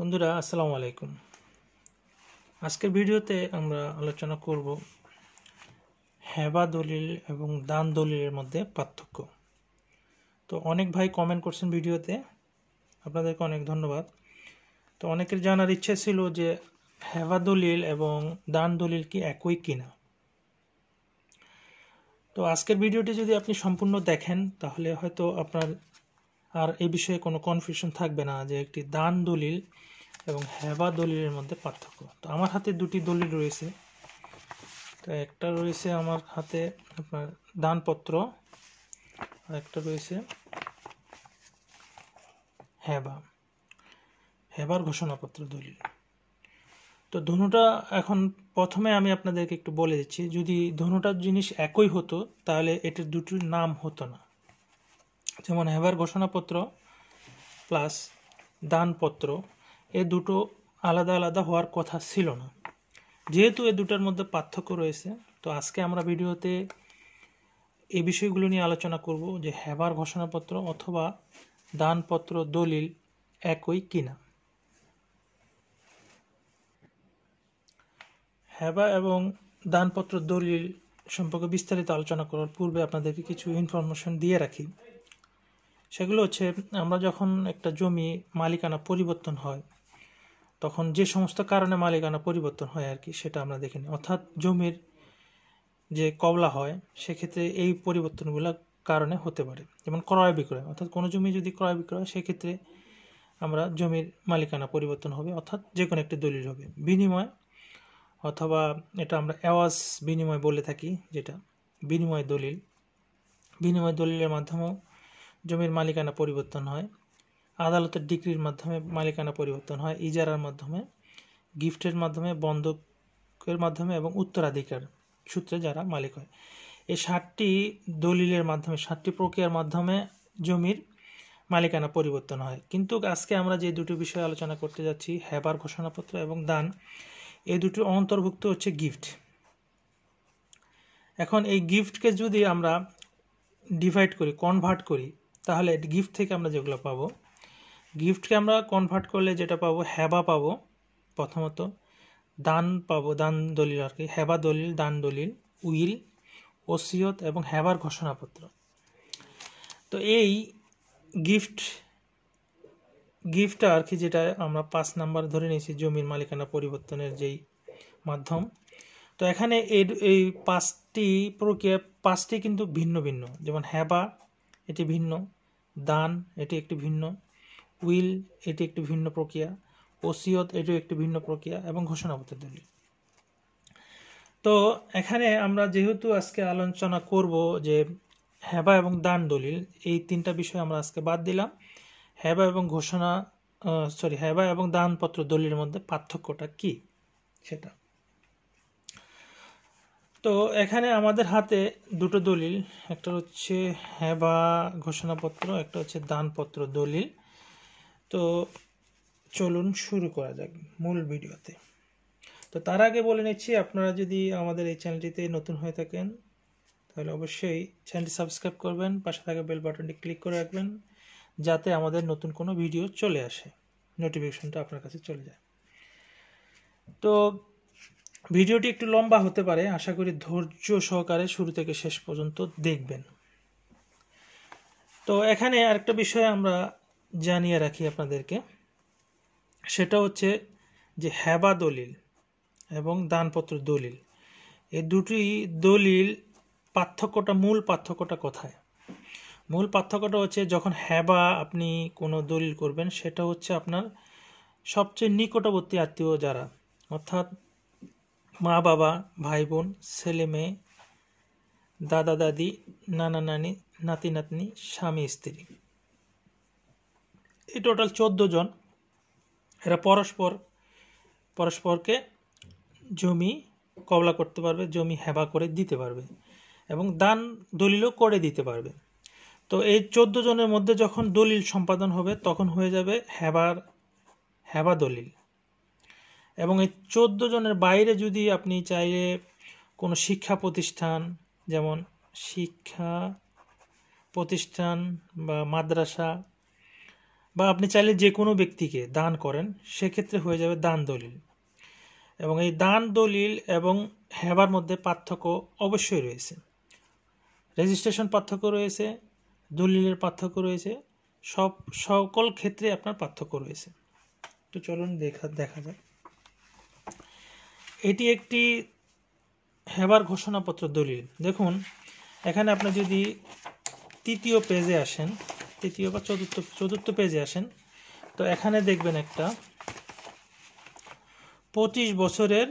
বন্ধুরা আসসালামু আলাইকুম আজকের ভিডিওতে আমরা আলোচনা করব হ্যাবা দলিল এবং দান দলিলের মধ্যে পার্থক্য তো অনেক ভাই কমেন্ট করছেন ভিডিওতে আপনাদেরকে অনেক ধন্যবাদ তো অনেকের জানার ইচ্ছে ছিল যে হ্যাবা দলিল এবং দান দলিল কি একই কিনা তো আজকের ভিডিওটি যদি আপনি সম্পূর্ণ দেখেন তাহলে হয়তো আপনার আর এই বিষয়ে কোনো কনফিউশন থাকবে না যে একটি দান দলিল এবং হ্যাবা দলিলের মধ্যে পার্থক্য তো আমার হাতে দুটি দলিল রয়েছে তো একটা রয়েছে আমার হাতে আপনার দানপত্র আর একটা রয়েছে হ্যাবা হ্যাবার ঘোষণাপত্র দলিল তো ধনুটা এখন প্রথমে আমি আপনাদেরকে একটু বলে দিচ্ছি যদি ধনুটার জিনিস একই হতো তাহলে এটার দুটির নাম হতো না যেমন হেবার ঘোষণাপত্র প্লাস দানপত্র এ দুটো আলাদা আলাদা হওয়ার কথা ছিল না যেহেতু এ দুটার মধ্যে পার্থক্য রয়েছে তো আজকে আমরা ভিডিওতে এই বিষয়গুলো নিয়ে আলোচনা করব যে হেবার ঘোষণাপত্র অথবা দানপত্র দলিল একই কিনা হেবা এবং দানপত্র দলিল সম্পর্কে বিস্তারিত আলোচনা করার পূর্বে আপনাদেরকে কিছু ইনফরমেশন দিয়ে রাখি সেগুলো হচ্ছে আমরা যখন একটা জমি মালিকানা পরিবর্তন হয় তখন যে সমস্ত কারণে মালিকানা পরিবর্তন হয় আর কি সেটা আমরা দেখিনি অর্থাৎ জমির যে কবলা হয় সেক্ষেত্রে এই পরিবর্তনগুলো কারণে হতে পারে যেমন ক্রয় বিক্রয় অর্থাৎ কোনো জমি যদি ক্রয় বিক্রয় সেক্ষেত্রে আমরা জমির মালিকানা পরিবর্তন হবে অর্থাৎ যে কোনো একটি দলিল হবে বিনিময় অথবা এটা আমরা অ্যাওয়াজ বিনিময় বলে থাকি যেটা বিনিময় দলিল বিনিময় দলিলের মাধ্যমেও জমির মালিকানা পরিবর্তন হয় আদালতের ডিগ্রির মাধ্যমে মালিকানা পরিবর্তন হয় ইজারার মাধ্যমে গিফটের মাধ্যমে বন্ধকের মাধ্যমে এবং উত্তরাধিকার সূত্রে যারা মালিক হয় এই সাতটি দলিলের মাধ্যমে সাতটি প্রক্রিয়ার মাধ্যমে জমির মালিকানা পরিবর্তন হয় কিন্তু আজকে আমরা যে দুটি বিষয়ে আলোচনা করতে যাচ্ছি হেবার ঘোষণাপত্র এবং দান এই দুটি অন্তর্ভুক্ত হচ্ছে গিফট এখন এই গিফটকে যদি আমরা ডিভাইড করি কনভার্ট করি তাহলে গিফট থেকে আমরা যেগুলো পাবো গিফটকে আমরা কনভার্ট করলে যেটা পাবো হ্যাবা পাবো প্রথমত দান পাবো দান দলিল আর কি হ্যাবা দলিল দান দলিল উইল ওসিয়ত এবং হ্যাবার ঘোষণাপত্র তো এই গিফট গিফটটা আর কি যেটা আমরা পাঁচ নাম্বার ধরে নিয়েছি জমির মালিকানা পরিবর্তনের যেই মাধ্যম তো এখানে এই এই পাঁচটি প্রক্রিয়া পাঁচটি কিন্তু ভিন্ন ভিন্ন যেমন হ্যাবা এটি ভিন্ন দান এটি একটি ভিন্ন উইল এটি একটি ভিন্ন প্রক্রিয়া ওসিয়ত এটিও একটি ভিন্ন প্রক্রিয়া এবং ঘোষণাপত্রের দলিল তো এখানে আমরা যেহেতু আজকে আলোচনা করব যে হেবা এবং দান দলিল এই তিনটা বিষয় আমরা আজকে বাদ দিলাম হেবা এবং ঘোষণা সরি হেবা এবং দানপত্র দলিলের মধ্যে পার্থক্যটা কি সেটা তো এখানে আমাদের হাতে দুটো দলিল একটা হচ্ছে হেবা ঘোষণাপত্র একটা হচ্ছে দানপত্র দলিল তো চলুন শুরু করা যাক মূল ভিডিওতে তো তার আগে বলে নিচ্ছি আপনারা যদি আমাদের এই চ্যানেলটিতে নতুন হয়ে থাকেন তাহলে অবশ্যই চ্যানেলটি সাবস্ক্রাইব করবেন পাশে থাকা বেল বাটনটি ক্লিক করে রাখবেন যাতে আমাদের নতুন কোনো ভিডিও চলে আসে নোটিফিকেশনটা আপনার কাছে চলে যায় তো ভিডিওটি একটু লম্বা হতে পারে আশা করি ধৈর্য সহকারে শুরু থেকে শেষ পর্যন্ত দেখবেন তো এখানে আরেকটা বিষয় আমরা জানিয়ে রাখি আপনাদেরকে সেটা হচ্ছে যে হ্যাবা দলিল এবং দানপত্র দলিল এই দুটি দলিল পার্থক্যটা মূল পার্থক্যটা কোথায় মূল পার্থক্যটা হচ্ছে যখন হ্যাবা আপনি কোনো দলিল করবেন সেটা হচ্ছে আপনার সবচেয়ে নিকটবর্তী আত্মীয় যারা অর্থাৎ মা বাবা ভাই বোন ছেলে মেয়ে দাদা দাদি নানা নানি নাতি নাতনি স্বামী স্ত্রী এই টোটাল চোদ্দো জন এরা পরস্পর পরস্পরকে জমি কবলা করতে পারবে জমি হেবা করে দিতে পারবে এবং দান দলিলও করে দিতে পারবে তো এই চোদ্দ জনের মধ্যে যখন দলিল সম্পাদন হবে তখন হয়ে যাবে হেবার হেবা দলিল এবং এই চোদ্দ জনের বাইরে যদি আপনি চাইলে কোনো শিক্ষা প্রতিষ্ঠান যেমন শিক্ষা প্রতিষ্ঠান বা মাদ্রাসা বা আপনি চাইলে যে কোনো ব্যক্তিকে দান করেন সেক্ষেত্রে হয়ে যাবে দান দলিল এবং এই দান দলিল এবং হেবার মধ্যে পার্থক্য অবশ্যই রয়েছে রেজিস্ট্রেশন পার্থক্য রয়েছে দলিলের পার্থক্য রয়েছে সব সকল ক্ষেত্রে আপনার পার্থক্য রয়েছে তো চলুন দেখা দেখা যাক এটি একটি হেবার ঘোষণাপত্র দলিল দেখুন এখানে আপনি যদি তৃতীয় পেজে আসেন তৃতীয় বা চতুর্থ চতুর্থ পেজে আসেন তো এখানে দেখবেন একটা পঁচিশ বছরের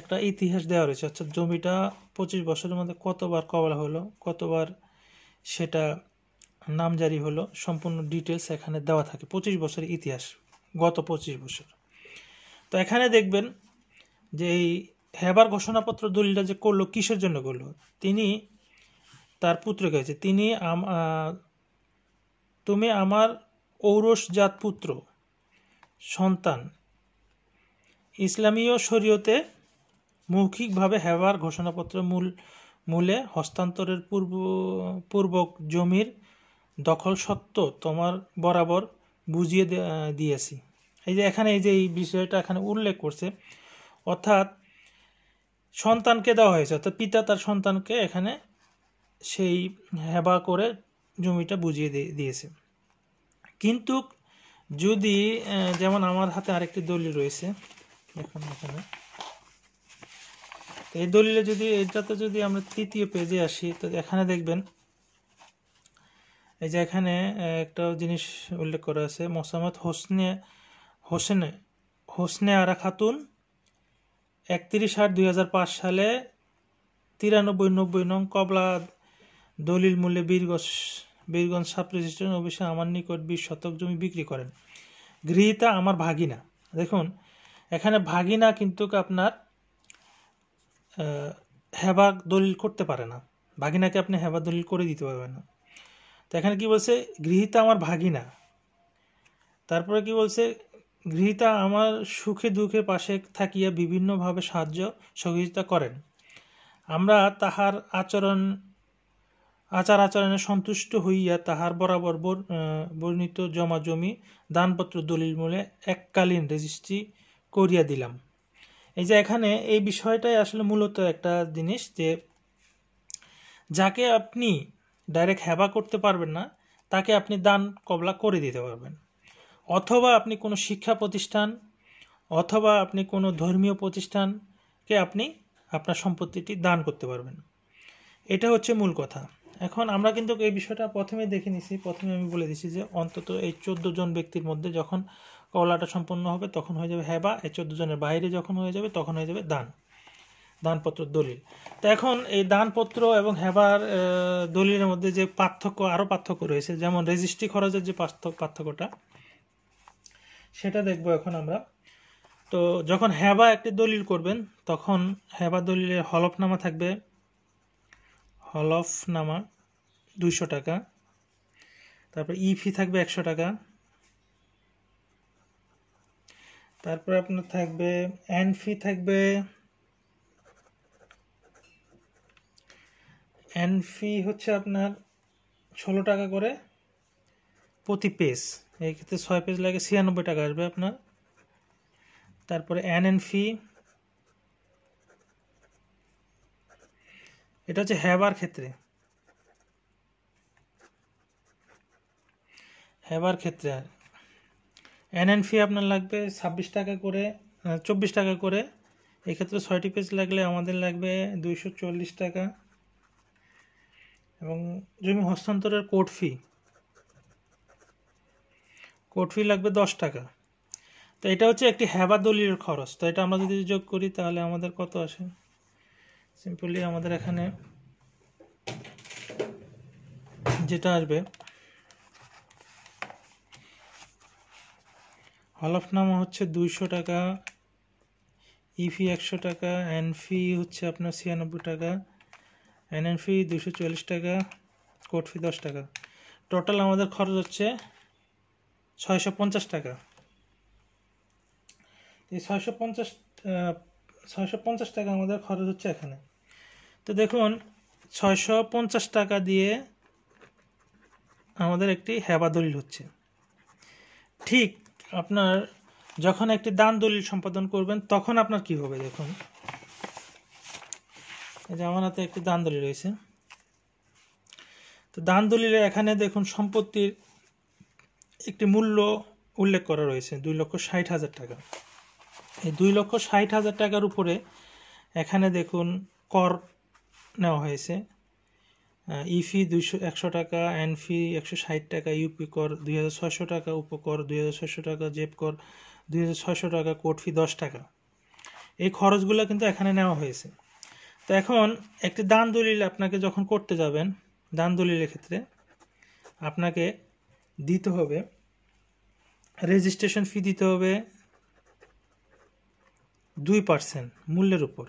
একটা ইতিহাস দেওয়া রয়েছে অর্থাৎ জমিটা পঁচিশ বছরের মধ্যে কতবার কবলা হলো কতবার সেটা নামজারি হলো সম্পূর্ণ ডিটেলস এখানে দেওয়া থাকে পঁচিশ বছরের ইতিহাস গত পঁচিশ বছর তো এখানে দেখবেন যে এই হেবার ঘোষণাপত্র দলিলটা যে করলো কিসের জন্য করলো তিনি তার পুত্রকে হয়েছে তিনি তুমি আমার ঔরসজাত পুত্র সন্তান ইসলামীয় শরীয়তে মৌখিকভাবে হেবার ঘোষণাপত্র মূল মূলে হস্তান্তরের পূর্ব পূর্বক জমির দখল সত্ত্ব তোমার বরাবর বুঝিয়ে দিয়েছি এই যে এখানে এই যে এই বিষয়টা এখানে উল্লেখ করছে অর্থাৎ সন্তানকে দেওয়া হয়েছে অর্থাৎ পিতা তার সন্তানকে এখানে সেই হেবা করে জমিটা বুঝিয়ে দিয়েছে কিন্তু যদি যেমন আমার হাতে আরেকটি দলিল রয়েছে দেখুন এখানে এই দলিলে যদি এটাতে যদি আমরা তৃতীয় পেজে আসি তো এখানে দেখবেন এই যে এখানে একটা জিনিস উল্লেখ করা আছে মোসাম্মদ হোসনে হোসেনে হোসনে আরা খাতুন একত্রিশ আট দুই সালে তিরানব্বই নব্বই নং কবলা দলিল মূল্যে বীরগঞ্জ বীরগঞ্জ সাব রেজিস্ট্রেশন অফিসে আমার নিকট বিশ শতক জমি বিক্রি করেন গৃহীতা আমার ভাগিনা দেখুন এখানে ভাগিনা কিন্তু আপনার হেবা দলিল করতে পারে না ভাগিনাকে আপনি হেবা দলিল করে দিতে পারবেন না তো এখানে কি বলছে গৃহীতা আমার ভাগিনা তারপরে কি বলছে গৃহীতা আমার সুখে দুঃখে পাশে থাকিয়া বিভিন্নভাবে সাহায্য সহযোগিতা করেন আমরা তাহার আচরণ আচার আচরণে সন্তুষ্ট হইয়া তাহার বরাবর বর্ণিত জমা জমি দানপত্র দলিল মূলে এককালীন রেজিস্ট্রি করিয়া দিলাম এই যে এখানে এই বিষয়টাই আসলে মূলত একটা জিনিস যে যাকে আপনি ডাইরেক্ট হেবা করতে পারবেন না তাকে আপনি দান কবলা করে দিতে পারবেন অথবা আপনি কোনো শিক্ষা প্রতিষ্ঠান অথবা আপনি কোনো ধর্মীয় প্রতিষ্ঠানকে আপনি আপনার সম্পত্তিটি দান করতে পারবেন এটা হচ্ছে মূল কথা এখন আমরা কিন্তু এই বিষয়টা প্রথমে দেখে নিছি প্রথমে আমি বলে দিছি যে অন্তত এই চোদ্দ জন ব্যক্তির মধ্যে যখন কলাটা সম্পন্ন হবে তখন হয়ে যাবে হ্যাবা এই চোদ্দ জনের বাইরে যখন হয়ে যাবে তখন হয়ে যাবে দান দানপত্র দলিল তো এখন এই দানপত্র এবং হেবার দলিলের মধ্যে যে পার্থক্য আরও পার্থক্য রয়েছে যেমন রেজিস্ট্রি খরচের যে পার্থক্যটা সেটা দেখব এখন আমরা তো যখন হেবা একটি দলিল করবেন তখন হেবা দলিলের হলফনামা থাকবে হলফনামা দুশো টাকা তারপর ই ফি থাকবে একশো টাকা তারপরে আপনার থাকবে অ্যান্ড ফি থাকবে অ্যান্ড ফি হচ্ছে আপনার ষোলো টাকা করে প্রতি পেজ এই ক্ষেত্রে ছয় পেজ লাগে ছিয়ানব্বই টাকা আসবে আপনার তারপরে অ্যান এন ফি এটা হচ্ছে হ্যাবার ক্ষেত্রে হ্যাবার ক্ষেত্রে আর এনএন ফি আপনার লাগবে ছাব্বিশ টাকা করে চব্বিশ টাকা করে এক্ষেত্রে ছয়টি পেজ লাগলে আমাদের লাগবে দুইশো চল্লিশ টাকা এবং জমি হস্তান্তরের কোর্ট ফি কোর্ট ফি লাগবে দশ টাকা তো এটা হচ্ছে একটি হ্যাবা দলিলের খরচ তো এটা আমরা যদি যোগ করি তাহলে আমাদের কত আসে সিম্পলি আমাদের এখানে যেটা আসবে হলফনামা হচ্ছে দুইশো টাকা ইফি e একশো টাকা এনফি হচ্ছে আপনার ছিয়ানব্বই টাকা এনএনফি দুশো চল্লিশ টাকা কোর্ট ফি দশ টাকা টোটাল আমাদের খরচ হচ্ছে ছয়শো পঞ্চাশ টাকা এই ছয়শো পঞ্চাশ ছয়শো পঞ্চাশ টাকা আমাদের খরচ হচ্ছে এখানে তো দেখুন ছয়শো পঞ্চাশ টাকা দিয়ে আমাদের একটি হেবা দলিল হচ্ছে ঠিক আপনার যখন একটি দান দলিল সম্পাদন করবেন তখন আপনার কি হবে দেখুন যে আমার হাতে একটি দান দলিল রয়েছে তো দান দলিলে এখানে দেখুন সম্পত্তির একটি মূল্য উল্লেখ করা রয়েছে দুই লক্ষ ষাট হাজার টাকা এই দুই লক্ষ ষাট হাজার টাকার উপরে এখানে দেখুন কর নেওয়া হয়েছে ইফি দুইশো একশো টাকা ফি একশো ষাট টাকা ইউপি কর দুই হাজার ছয়শো টাকা উপকর দুই হাজার ছয়শো টাকা জেপ কর দুই হাজার ছয়শো টাকা কোর্ট ফি দশ টাকা এই খরচগুলো কিন্তু এখানে নেওয়া হয়েছে তো এখন একটি দান দলিল আপনাকে যখন করতে যাবেন দান দলিলের ক্ষেত্রে আপনাকে দিতে হবে রেজিস্ট্রেশন ফি দিতে হবে দুই পার্সেন্ট মূল্যের উপর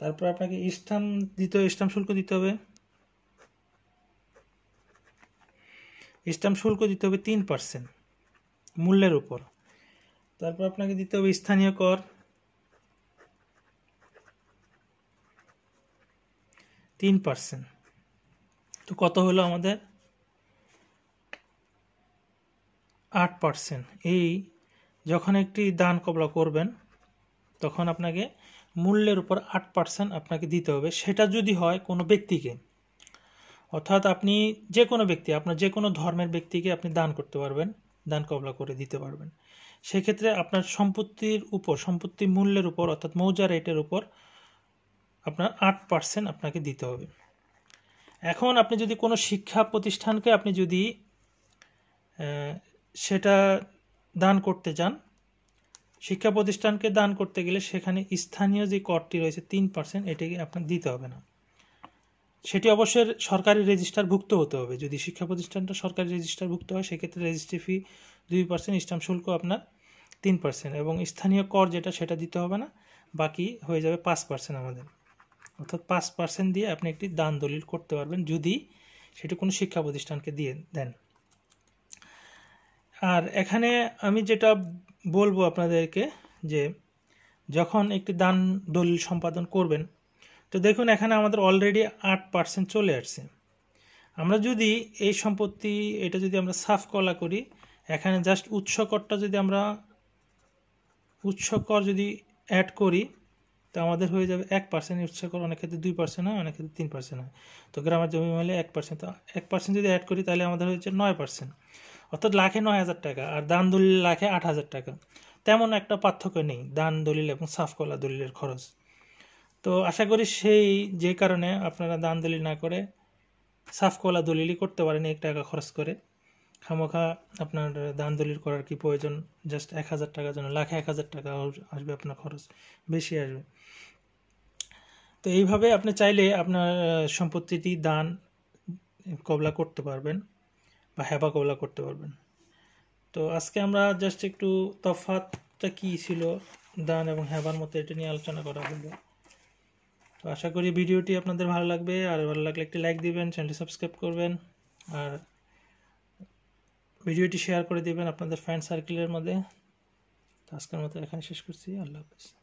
তারপর আপনাকে স্টাম দিতে হবে স্টাম শুল্ক দিতে হবে স্টাম শুল্ক দিতে হবে তিন পার্সেন্ট মূল্যের উপর তারপর আপনাকে দিতে হবে স্থানীয় কর তিন পার্সেন্ট তো কত হলো আমাদের আট পার্সেন্ট এই যখন একটি দান কবলা করবেন তখন আপনাকে মূল্যের উপর আট পার্সেন্ট আপনাকে দিতে হবে সেটা যদি হয় কোনো ব্যক্তিকে অর্থাৎ আপনি যে কোনো ব্যক্তি আপনার যে কোনো ধর্মের ব্যক্তিকে আপনি দান করতে পারবেন দান কবলা করে দিতে পারবেন সেক্ষেত্রে আপনার সম্পত্তির উপর সম্পত্তি মূল্যের উপর অর্থাৎ মৌজা রেটের উপর আপনার আট পার্সেন্ট আপনাকে দিতে হবে এখন আপনি যদি কোনো শিক্ষা প্রতিষ্ঠানকে আপনি যদি সেটা দান করতে যান শিক্ষা প্রতিষ্ঠানকে দান করতে গেলে সেখানে স্থানীয় যে করটি রয়েছে তিন পার্সেন্ট এটাকে আপনার দিতে হবে না সেটি অবশ্যই সরকারি রেজিস্টারভুক্ত হতে হবে যদি শিক্ষা প্রতিষ্ঠানটা সরকারি রেজিস্টারভুক্ত হয় সেক্ষেত্রে রেজিস্ট্রি ফি দুই পার্সেন্ট স্টাম্প শুল্ক আপনার তিন পার্সেন্ট এবং স্থানীয় কর যেটা সেটা দিতে হবে না বাকি হয়ে যাবে পাঁচ পার্সেন্ট আমাদের অর্থাৎ পাঁচ পার্সেন্ট দিয়ে আপনি একটি দান দলিল করতে পারবেন যদি সেটি কোনো শিক্ষা প্রতিষ্ঠানকে দিয়ে দেন আর এখানে আমি যেটা বলবো আপনাদেরকে যে যখন একটি দান দলিল সম্পাদন করবেন তো দেখুন এখানে আমাদের অলরেডি আট পার্সেন্ট চলে আসছে আমরা যদি এই সম্পত্তি এটা যদি আমরা সাফ কলা করি এখানে জাস্ট উৎসকরটা যদি আমরা উৎসকর যদি অ্যাড করি তো আমাদের হয়ে যাবে এক পার্সেন্ট উৎসকর অনেক ক্ষেত্রে দুই পার্সেন্ট হয় অনেক ক্ষেত্রে তিন পার্সেন্ট হয় তো গ্রামের জমি হলে এক পার্সেন্ট তো এক পার্সেন্ট যদি অ্যাড করি তাহলে আমাদের হয়েছে নয় পার্সেন্ট অর্থাৎ লাখে নয় হাজার টাকা আর দান দলিল লাখে আট হাজার টাকা তেমন একটা পার্থক্য নেই দান দলিল এবং সাফকলা দলিলের খরচ তো আশা করি সেই যে কারণে আপনারা দান দলিল না করে সাফকলা দলিলই করতে পারেন এক টাকা খরচ করে খামোখা আপনার দান দলিল করার কি প্রয়োজন জাস্ট এক হাজার টাকার জন্য লাখে এক হাজার টাকা আসবে আপনার খরচ বেশি আসবে তো এইভাবে আপনি চাইলে আপনার সম্পত্তিটি দান কবলা করতে পারবেন বা হ্যাবা কবলা করতে পারবেন তো আজকে আমরা জাস্ট একটু তফাতটা কী ছিল দান এবং হ্যাবার মতো এটা নিয়ে আলোচনা করা হলো তো আশা করি ভিডিওটি আপনাদের ভালো লাগবে আর ভালো লাগলে একটি লাইক দিবেন চ্যানেলটি সাবস্ক্রাইব করবেন আর ভিডিওটি শেয়ার করে দিবেন আপনাদের ফ্রেন্ড সার্কেলের মধ্যে তো আজকের মতো এখানে শেষ করছি আল্লাহ হাফিজ